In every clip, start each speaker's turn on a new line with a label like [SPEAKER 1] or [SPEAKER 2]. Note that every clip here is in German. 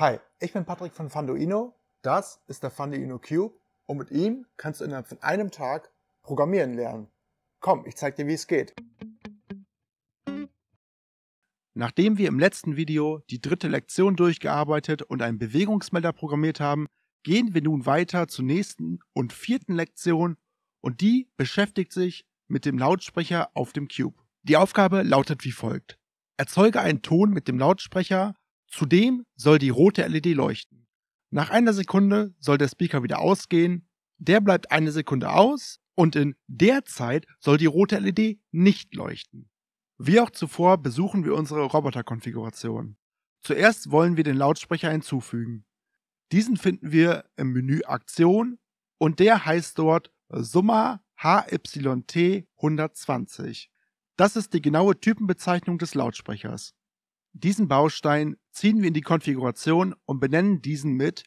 [SPEAKER 1] Hi, ich bin Patrick von Fanduino. Das ist der Fanduino Cube und mit ihm kannst du innerhalb von einem Tag programmieren lernen. Komm, ich zeig dir, wie es geht. Nachdem wir im letzten Video die dritte Lektion durchgearbeitet und einen Bewegungsmelder programmiert haben, gehen wir nun weiter zur nächsten und vierten Lektion und die beschäftigt sich mit dem Lautsprecher auf dem Cube. Die Aufgabe lautet wie folgt. Erzeuge einen Ton mit dem Lautsprecher, Zudem soll die rote LED leuchten. Nach einer Sekunde soll der Speaker wieder ausgehen, der bleibt eine Sekunde aus und in der Zeit soll die rote LED nicht leuchten. Wie auch zuvor besuchen wir unsere Roboterkonfiguration. Zuerst wollen wir den Lautsprecher hinzufügen. Diesen finden wir im Menü Aktion und der heißt dort Summa HYT 120. Das ist die genaue Typenbezeichnung des Lautsprechers. Diesen Baustein ziehen wir in die Konfiguration und benennen diesen mit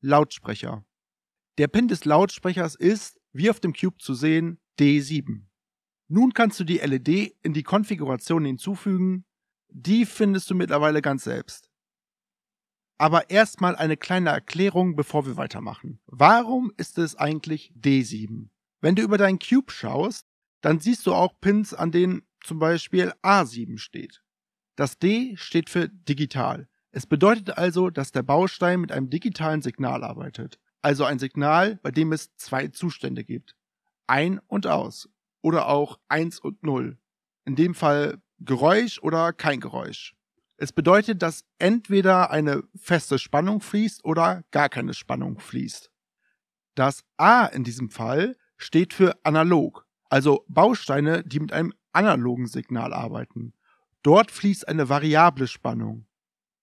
[SPEAKER 1] Lautsprecher. Der Pin des Lautsprechers ist, wie auf dem Cube zu sehen, D7. Nun kannst du die LED in die Konfiguration hinzufügen. Die findest du mittlerweile ganz selbst. Aber erstmal eine kleine Erklärung, bevor wir weitermachen. Warum ist es eigentlich D7? Wenn du über deinen Cube schaust, dann siehst du auch Pins, an denen zum Beispiel A7 steht. Das D steht für digital. Es bedeutet also, dass der Baustein mit einem digitalen Signal arbeitet. Also ein Signal, bei dem es zwei Zustände gibt. Ein und aus. Oder auch eins und null. In dem Fall Geräusch oder kein Geräusch. Es bedeutet, dass entweder eine feste Spannung fließt oder gar keine Spannung fließt. Das A in diesem Fall steht für analog, also Bausteine, die mit einem analogen Signal arbeiten. Dort fließt eine variable Spannung.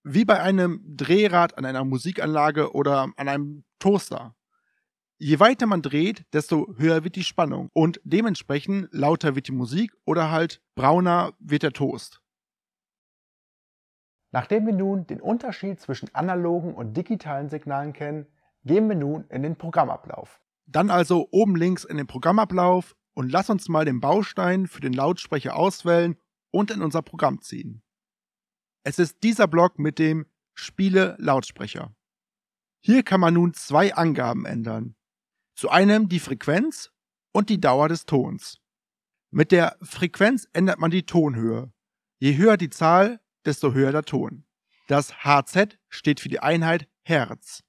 [SPEAKER 1] Wie bei einem Drehrad an einer Musikanlage oder an einem Toaster. Je weiter man dreht, desto höher wird die Spannung und dementsprechend lauter wird die Musik oder halt brauner wird der Toast. Nachdem wir nun den Unterschied zwischen analogen und digitalen Signalen kennen, gehen wir nun in den Programmablauf. Dann also oben links in den Programmablauf und lass uns mal den Baustein für den Lautsprecher auswählen und in unser Programm ziehen. Es ist dieser Block mit dem Spiele-Lautsprecher. Hier kann man nun zwei Angaben ändern. Zu einem die Frequenz und die Dauer des Tons. Mit der Frequenz ändert man die Tonhöhe. Je höher die Zahl, desto höher der Ton. Das HZ steht für die Einheit Herz.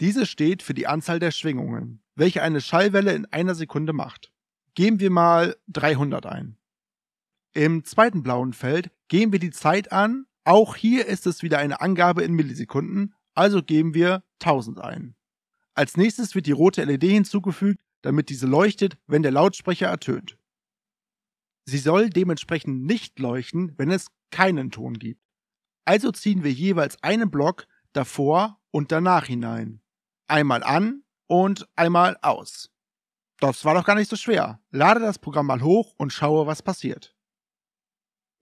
[SPEAKER 1] Diese steht für die Anzahl der Schwingungen, welche eine Schallwelle in einer Sekunde macht. Geben wir mal 300 ein. Im zweiten blauen Feld geben wir die Zeit an. Auch hier ist es wieder eine Angabe in Millisekunden, also geben wir 1000 ein. Als nächstes wird die rote LED hinzugefügt, damit diese leuchtet, wenn der Lautsprecher ertönt. Sie soll dementsprechend nicht leuchten, wenn es keinen Ton gibt. Also ziehen wir jeweils einen Block davor und danach hinein. Einmal an und einmal aus. Das war doch gar nicht so schwer. Lade das Programm mal hoch und schaue, was passiert.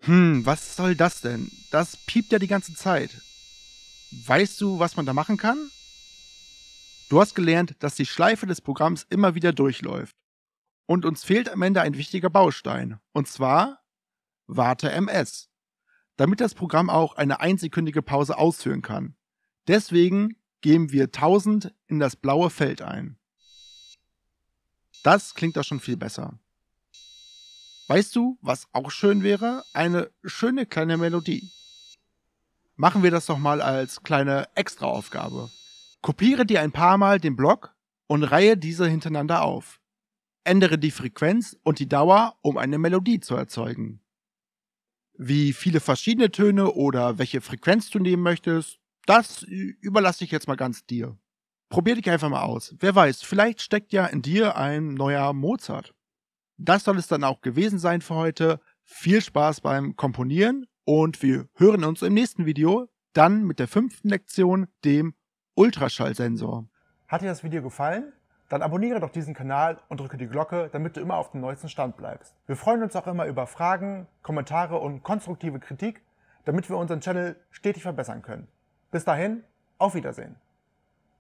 [SPEAKER 1] Hm, was soll das denn? Das piept ja die ganze Zeit. Weißt du, was man da machen kann? Du hast gelernt, dass die Schleife des Programms immer wieder durchläuft. Und uns fehlt am Ende ein wichtiger Baustein. Und zwar Warte MS. Damit das Programm auch eine einsekündige Pause ausführen kann. Deswegen geben wir 1000 in das blaue Feld ein. Das klingt doch schon viel besser. Weißt du, was auch schön wäre? Eine schöne kleine Melodie. Machen wir das doch mal als kleine Extraaufgabe. Kopiere dir ein paar Mal den Block und reihe diese hintereinander auf. Ändere die Frequenz und die Dauer, um eine Melodie zu erzeugen. Wie viele verschiedene Töne oder welche Frequenz du nehmen möchtest, das überlasse ich jetzt mal ganz dir. Probier dich einfach mal aus. Wer weiß, vielleicht steckt ja in dir ein neuer Mozart. Das soll es dann auch gewesen sein für heute. Viel Spaß beim Komponieren und wir hören uns im nächsten Video dann mit der fünften Lektion, dem Ultraschallsensor. Hat dir das Video gefallen? Dann abonniere doch diesen Kanal und drücke die Glocke, damit du immer auf dem neuesten Stand bleibst. Wir freuen uns auch immer über Fragen, Kommentare und konstruktive Kritik, damit wir unseren Channel stetig verbessern können. Bis dahin, auf Wiedersehen.